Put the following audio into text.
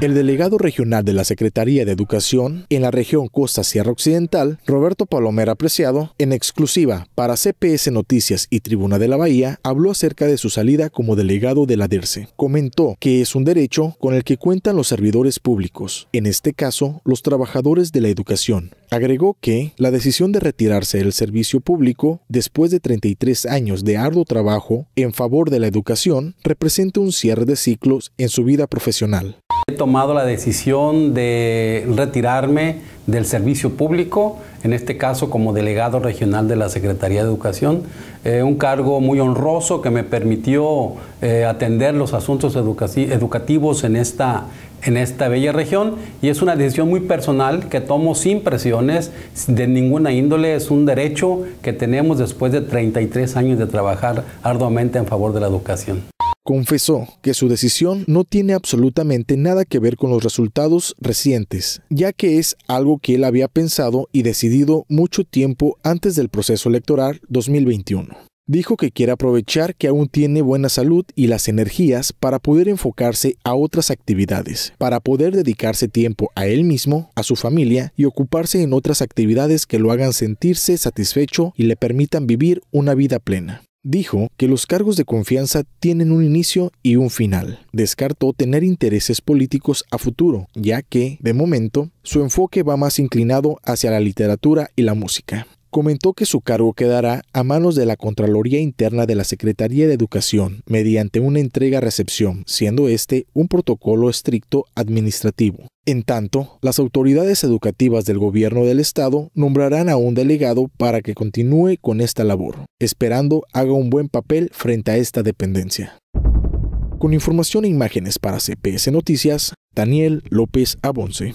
El delegado regional de la Secretaría de Educación en la región Costa Sierra Occidental, Roberto Palomera apreciado en exclusiva para CPS Noticias y Tribuna de la Bahía, habló acerca de su salida como delegado de la DERCE. Comentó que es un derecho con el que cuentan los servidores públicos, en este caso los trabajadores de la educación. Agregó que la decisión de retirarse del servicio público después de 33 años de arduo trabajo en favor de la educación representa un cierre de ciclos en su vida profesional. He tomado la decisión de retirarme del servicio público, en este caso como delegado regional de la Secretaría de Educación, eh, un cargo muy honroso que me permitió eh, atender los asuntos educativos en esta, en esta bella región y es una decisión muy personal que tomo sin presiones de ninguna índole, es un derecho que tenemos después de 33 años de trabajar arduamente en favor de la educación. Confesó que su decisión no tiene absolutamente nada que ver con los resultados recientes, ya que es algo que él había pensado y decidido mucho tiempo antes del proceso electoral 2021. Dijo que quiere aprovechar que aún tiene buena salud y las energías para poder enfocarse a otras actividades, para poder dedicarse tiempo a él mismo, a su familia y ocuparse en otras actividades que lo hagan sentirse satisfecho y le permitan vivir una vida plena dijo que los cargos de confianza tienen un inicio y un final. Descartó tener intereses políticos a futuro, ya que, de momento, su enfoque va más inclinado hacia la literatura y la música comentó que su cargo quedará a manos de la Contraloría Interna de la Secretaría de Educación mediante una entrega-recepción, siendo este un protocolo estricto administrativo. En tanto, las autoridades educativas del gobierno del estado nombrarán a un delegado para que continúe con esta labor, esperando haga un buen papel frente a esta dependencia. Con información e imágenes para CPS Noticias, Daniel López Abonce.